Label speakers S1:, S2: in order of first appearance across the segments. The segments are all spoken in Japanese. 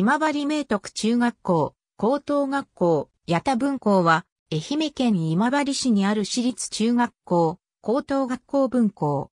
S1: 今治明徳中学校、高等学校、八田分校は、愛媛県今治市にある私立中学校、高等学校分校。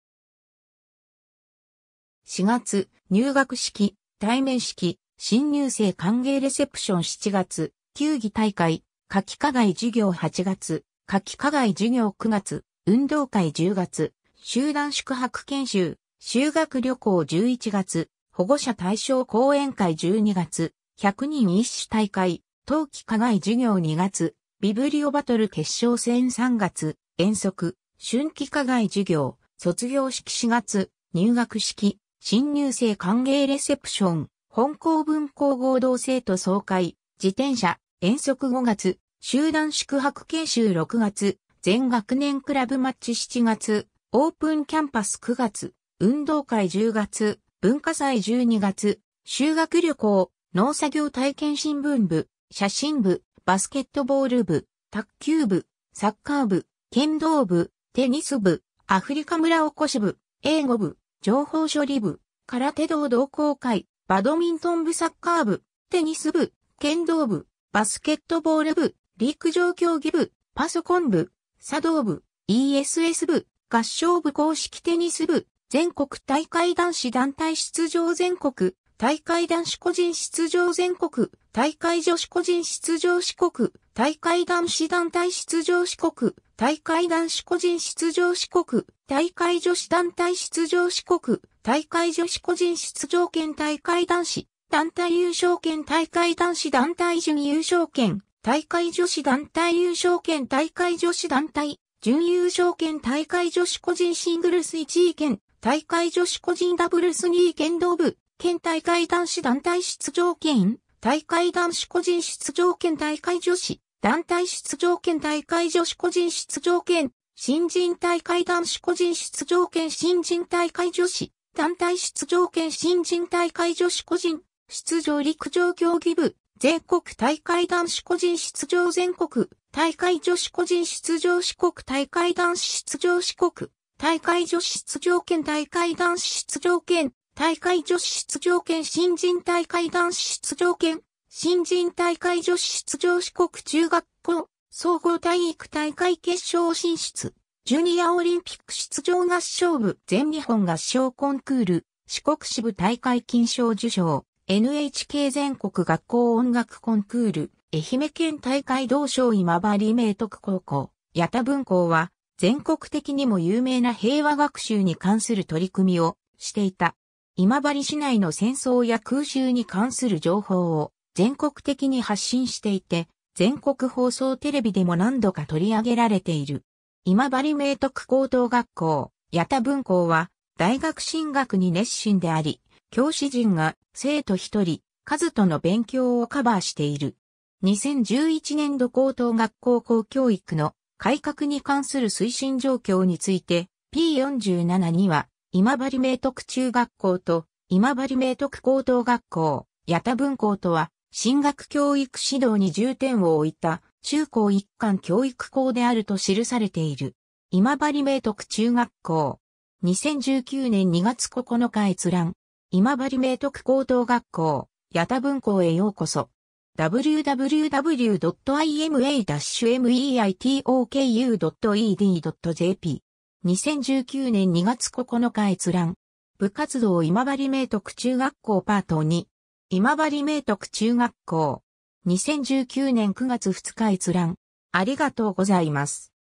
S1: 4月、入学式、対面式、新入生歓迎レセプション7月、球技大会、夏季課外授業8月、夏季課外授業9月、運動会10月、集団宿泊研修、修学旅行11月、保護者対象講演会12月、100人一種大会、冬季課外授業2月、ビブリオバトル決勝戦3月、遠足、春季課外授業、卒業式4月、入学式、新入生歓迎レセプション、本校文校合同生徒総会、自転車、遠足5月、集団宿泊研修6月、全学年クラブマッチ7月、オープンキャンパス9月、運動会10月、文化祭12月、修学旅行、農作業体験新聞部、写真部、バスケットボール部、卓球部、サッカー部、剣道部、テニス部、アフリカ村おこし部、英語部、情報処理部、空手道同好会、バドミントン部サッカー部、テニス部、剣道部、バスケットボール部、陸上競技部、パソコン部、茶道部、ESS 部、合唱部公式テニス部、全国大会男子団体出場全国、大会男子個人出場全国、大会女子個人出場四国、大会男子団体出場四国、大会男子個人出場四国、大会女子団体出場四国、大会女子個人出場権大会男子、団体優勝権大会男子団体準優勝権、大会女子団体優勝権大会女子団体、準優勝権大会女子個人シングルス1位権、大会女子個人ダブルス2位剣道部、県大会男子団体出場権、大会男子個人出場権大会女子、団体出場権大会女子個人出場権、新人大会男子個人出場権新人大会女子、団体出場権新人大会女子個人、出場陸上競技部、全国大会男子個人出場全国、大会女子個人出場四国大会男子出場四国、大会女子出場権大会男子出場権、大会女子出場権新人大会男子出場権、新人大会女子出場四国中学校、総合体育大会決勝進出、ジュニアオリンピック出場合唱部全日本合唱コンクール、四国支部大会金賞受賞、NHK 全国学校音楽コンクール、愛媛県大会同賞今治明徳高校、八田文校は、全国的にも有名な平和学習に関する取り組みをしていた。今治市内の戦争や空襲に関する情報を全国的に発信していて、全国放送テレビでも何度か取り上げられている。今治明徳高等学校、八田文校は大学進学に熱心であり、教師陣が生徒一人、数との勉強をカバーしている。2011年度高等学校校教育の改革に関する推進状況について P47 には今治明徳中学校と今治明徳高等学校、八田分校とは進学教育指導に重点を置いた中高一貫教育校であると記されている。今治明徳中学校。2019年2月9日閲覧。今治明徳高等学校、八田分校へようこそ。www.ima-meitoku.ed.jp。2019年2月9日閲覧。部活動今治明徳中学校パート2。今治明徳中学校。2019年9月2日閲覧。ありがとうございます。